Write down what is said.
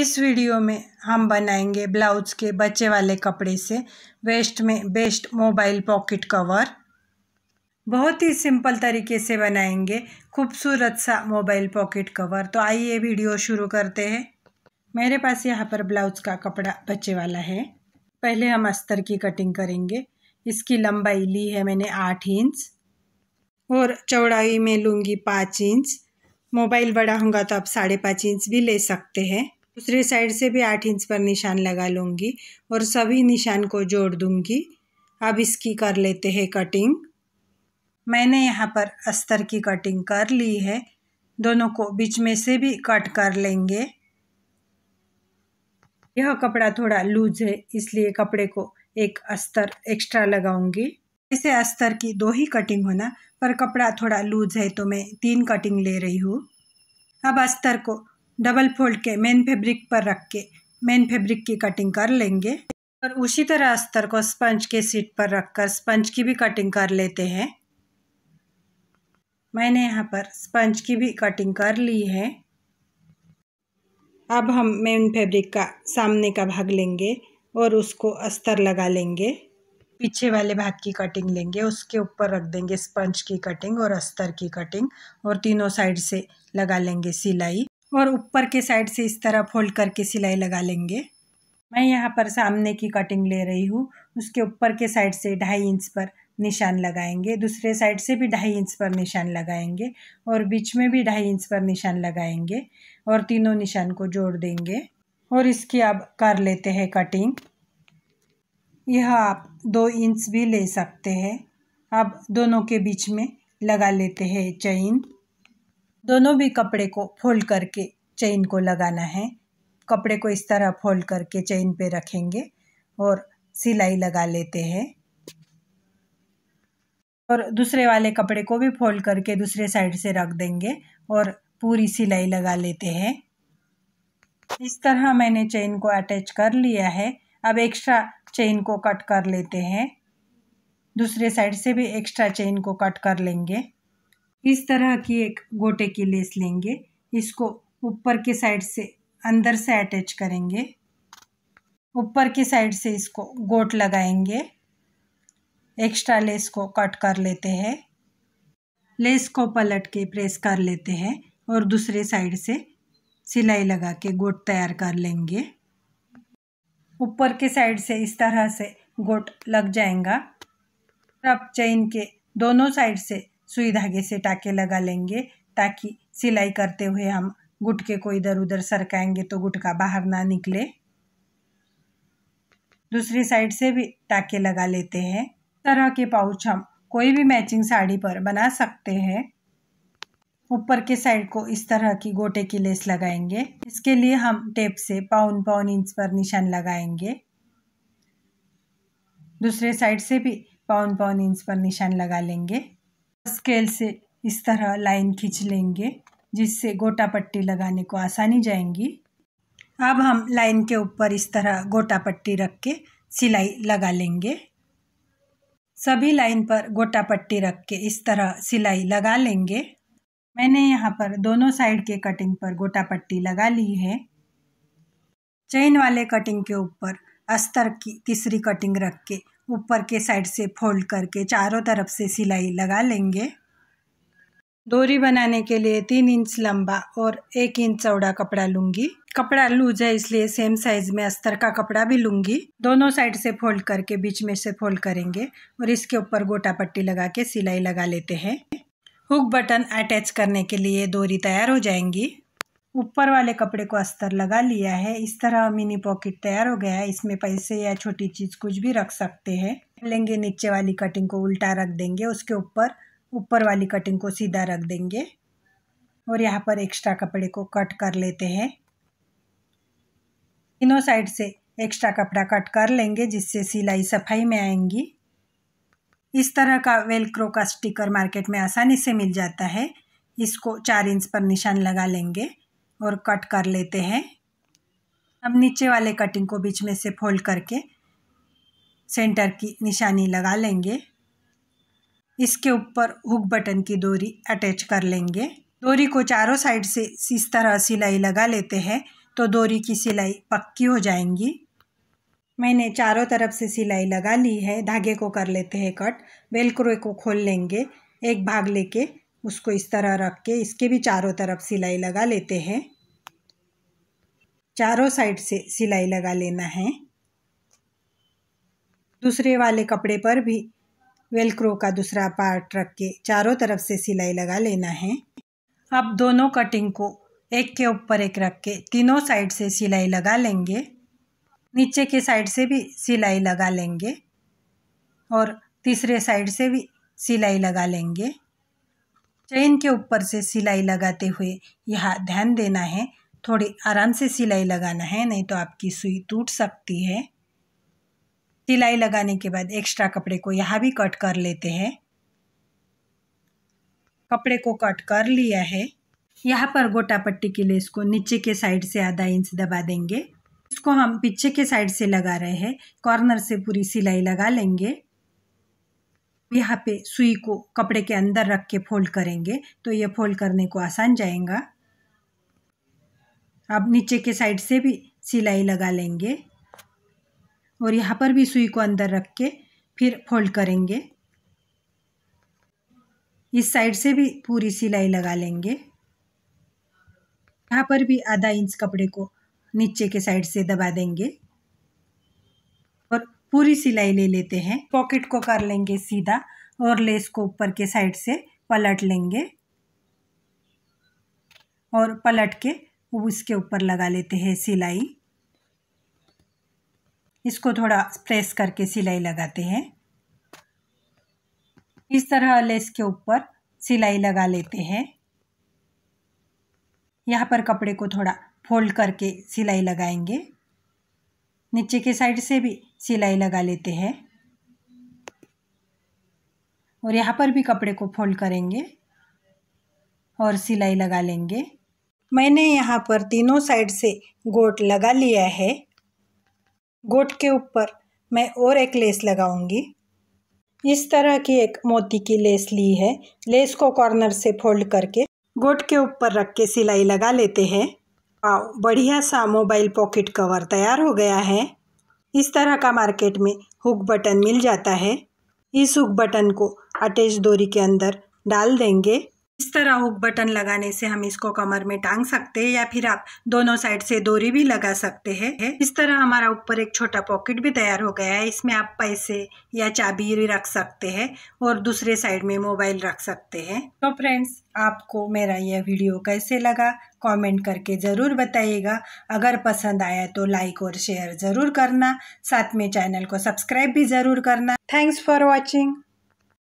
इस वीडियो में हम बनाएंगे ब्लाउज के बच्चे वाले कपड़े से वेस्ट में बेस्ट मोबाइल पॉकेट कवर बहुत ही सिंपल तरीके से बनाएंगे खूबसूरत सा मोबाइल पॉकेट कवर तो आइए वीडियो शुरू करते हैं मेरे पास यहाँ पर ब्लाउज का कपड़ा बच्चे वाला है पहले हम अस्तर की कटिंग करेंगे इसकी लंबाई ली है मैंने आठ इंच और चौड़ाई में लूँगी पाँच इंच मोबाइल बड़ा होगा तो आप साढ़े पाँच इंच भी ले सकते हैं दूसरी साइड से भी आठ इंच पर निशान लगा लूँगी और सभी निशान को जोड़ दूँगी अब इसकी कर लेते हैं कटिंग मैंने यहाँ पर अस्तर की कटिंग कर ली है दोनों को बीच में से भी कट कर लेंगे यह कपड़ा थोड़ा लूज है इसलिए कपड़े को एक अस्तर एक्स्ट्रा लगाऊंगी इसे अस्तर की दो ही कटिंग होना पर कपड़ा थोड़ा लूज है तो मैं तीन कटिंग ले रही हूँ अब अस्तर को डबल फोल्ड के मेन फैब्रिक पर रख के मेन फैब्रिक की कटिंग कर लेंगे और उसी तरह अस्तर को स्पंज के सीट पर रखकर स्पंज की भी कटिंग कर लेते हैं मैंने यहाँ पर स्पंज की भी कटिंग कर ली है अब हम मेन फैब्रिक का सामने का भाग लेंगे और उसको अस्तर लगा लेंगे पीछे वाले भाग की कटिंग लेंगे उसके ऊपर रख देंगे स्पंज की कटिंग और अस्तर की कटिंग और तीनों साइड से लगा लेंगे सिलाई और ऊपर के साइड से इस तरह फोल्ड करके सिलाई लगा लेंगे मैं यहाँ पर सामने की कटिंग ले रही हूँ उसके ऊपर के साइड से ढाई इंच पर निशान लगाएंगे दूसरे साइड से भी ढाई इंच पर निशान लगाएंगे और बीच में भी ढाई इंच पर निशान लगाएंगे और तीनों निशान को जोड़ देंगे और इसकी आप कर लेते हैं कटिंग यह आप दो इंच भी ले सकते हैं आप दोनों के बीच में लगा लेते हैं चैन दोनों भी कपड़े को फोल्ड करके चेन को लगाना है कपड़े को इस तरह फोल्ड करके चेन पे रखेंगे और सिलाई लगा लेते हैं और दूसरे वाले कपड़े को भी फोल्ड करके दूसरे साइड से रख देंगे और पूरी सिलाई लगा लेते हैं इस तरह मैंने चेन को अटैच कर लिया है अब एक्स्ट्रा चेन को कट कर लेते हैं दूसरे साइड से भी एक्स्ट्रा चेन को कट कर लेंगे इस तरह की एक गोटे की लेस लेंगे इसको ऊपर के साइड से अंदर से अटैच करेंगे ऊपर की साइड से इसको गोट लगाएंगे एक्स्ट्रा लेस को कट कर लेते हैं लेस को पलट के प्रेस कर लेते हैं और दूसरे साइड से सिलाई लगा के गोट तैयार कर लेंगे ऊपर के साइड से इस तरह से गोट लग जाएगा अब चेन के दोनों साइड से सुई धागे से टाके लगा लेंगे ताकि सिलाई करते हुए हम गुटके को इधर उधर सरकाएंगे तो गुटका बाहर ना निकले दूसरी साइड से भी टाके लगा लेते हैं तरह के पाउच हम कोई भी मैचिंग साड़ी पर बना सकते हैं ऊपर के साइड को इस तरह की गोटे की लेस लगाएंगे इसके लिए हम टेप से पाउन पाउन इंच पर निशान लगाएंगे दूसरे साइड से भी पाउन पाउन इंच पर निशान लगा लेंगे स्केल से इस तरह लाइन खींच लेंगे जिससे गोटा पट्टी लगाने को आसानी जाएंगी अब हम लाइन के ऊपर इस तरह गोटा पट्टी रख के सिलाई लगा लेंगे सभी लाइन पर गोटा पट्टी रख के इस तरह सिलाई लगा लेंगे मैंने यहाँ पर दोनों साइड के कटिंग पर गोटा पट्टी लगा ली है चेन वाले कटिंग के ऊपर अस्तर की तीसरी कटिंग रख के ऊपर के साइड से फोल्ड करके चारों तरफ से सिलाई लगा लेंगे दोरी बनाने के लिए तीन इंच लंबा और एक इंच चौड़ा कपड़ा लूंगी कपड़ा लूज है इसलिए सेम साइज में अस्तर का कपड़ा भी लूंगी दोनों साइड से फोल्ड करके बीच में से फोल्ड करेंगे और इसके ऊपर गोटा पट्टी लगा के सिलाई लगा लेते हैं हुक बटन अटैच करने के लिए दोरी तैयार हो जाएंगी ऊपर वाले कपड़े को अस्तर लगा लिया है इस तरह मिनी पॉकेट तैयार हो गया है इसमें पैसे या छोटी चीज़ कुछ भी रख सकते हैं लेंगे नीचे वाली कटिंग को उल्टा रख देंगे उसके ऊपर ऊपर वाली कटिंग को सीधा रख देंगे और यहाँ पर एक्स्ट्रा कपड़े को कट कर लेते हैं तीनों साइड से एक्स्ट्रा कपड़ा कट कर लेंगे जिससे सिलाई सफाई में आएंगी इस तरह का वेलक्रो का स्टिकर मार्केट में आसानी से मिल जाता है इसको चार इंच पर निशान लगा लेंगे और कट कर लेते हैं अब नीचे वाले कटिंग को बीच में से फोल्ड करके सेंटर की निशानी लगा लेंगे इसके ऊपर हुक बटन की डोरी अटैच कर लेंगे डोरी को चारों साइड से इस तरह सिलाई लगा लेते हैं तो डोरी की सिलाई पक्की हो जाएंगी मैंने चारों तरफ से सिलाई लगा ली है धागे को कर लेते हैं कट बेलक्रो को खोल लेंगे एक भाग लेके उसको इस तरह रख के इसके भी चारों तरफ सिलाई लगा लेते हैं चारों साइड से सिलाई लगा लेना है दूसरे वाले कपड़े पर भी वेलक्रो का दूसरा पार्ट रख के चारों तरफ से सिलाई लगा लेना है अब दोनों कटिंग को एक के ऊपर एक रख के तीनों साइड से सिलाई लगा लेंगे नीचे के साइड से भी सिलाई लगा लेंगे और तीसरे साइड से भी सिलाई लगा लेंगे चैन के ऊपर से सिलाई लगाते हुए यह ध्यान देना है थोड़ी आराम से सिलाई लगाना है नहीं तो आपकी सुई टूट सकती है सिलाई लगाने के बाद एक्स्ट्रा कपड़े को यहाँ भी कट कर लेते हैं कपड़े को कट कर लिया है यहाँ पर गोटा पट्टी के लिए इसको नीचे के साइड से आधा इंच दबा देंगे इसको हम पीछे के साइड से लगा रहे हैं कॉर्नर से पूरी सिलाई लगा लेंगे यहाँ पे सुई को कपड़े के अंदर रख के फोल्ड करेंगे तो ये फोल्ड करने को आसान जाएगा अब नीचे के साइड से भी सिलाई लगा लेंगे और यहाँ पर भी सुई को अंदर रख के फिर फोल्ड करेंगे इस साइड से भी पूरी सिलाई लगा लेंगे यहाँ पर भी आधा इंच कपड़े को नीचे के साइड से दबा देंगे पूरी सिलाई ले लेते हैं पॉकेट को कर लेंगे सीधा और लेस को ऊपर के साइड से पलट लेंगे और पलट के उसके ऊपर लगा लेते हैं सिलाई इसको थोड़ा प्रेस करके सिलाई लगाते हैं इस तरह लेस के ऊपर सिलाई लगा लेते हैं यहाँ पर कपड़े को थोड़ा फोल्ड करके सिलाई लगाएंगे नीचे के साइड से भी सिलाई लगा लेते हैं और यहाँ पर भी कपड़े को फोल्ड करेंगे और सिलाई लगा लेंगे मैंने यहाँ पर तीनों साइड से गोट लगा लिया है गोट के ऊपर मैं और एक लेस लगाऊंगी इस तरह की एक मोती की लेस ली है लेस को कॉर्नर से फोल्ड करके गोट के ऊपर रख के सिलाई लगा लेते हैं वाह बढ़िया सा मोबाइल पॉकेट कवर तैयार हो गया है इस तरह का मार्केट में हुक बटन मिल जाता है इस हुक बटन को अटैच दोरी के अंदर डाल देंगे इस तरह हुक बटन लगाने से हम इसको कमर में टांग सकते हैं या फिर आप दोनों साइड से डोरी भी लगा सकते हैं इस तरह हमारा ऊपर एक छोटा पॉकेट भी तैयार हो गया है इसमें आप पैसे या चाबी भी रख सकते हैं और दूसरे साइड में मोबाइल रख सकते हैं तो फ्रेंड्स आपको मेरा यह वीडियो कैसे लगा कमेंट करके ज़रूर बताइएगा अगर पसंद आया तो लाइक और शेयर ज़रूर करना साथ में चैनल को सब्सक्राइब भी ज़रूर करना थैंक्स फॉर वॉचिंग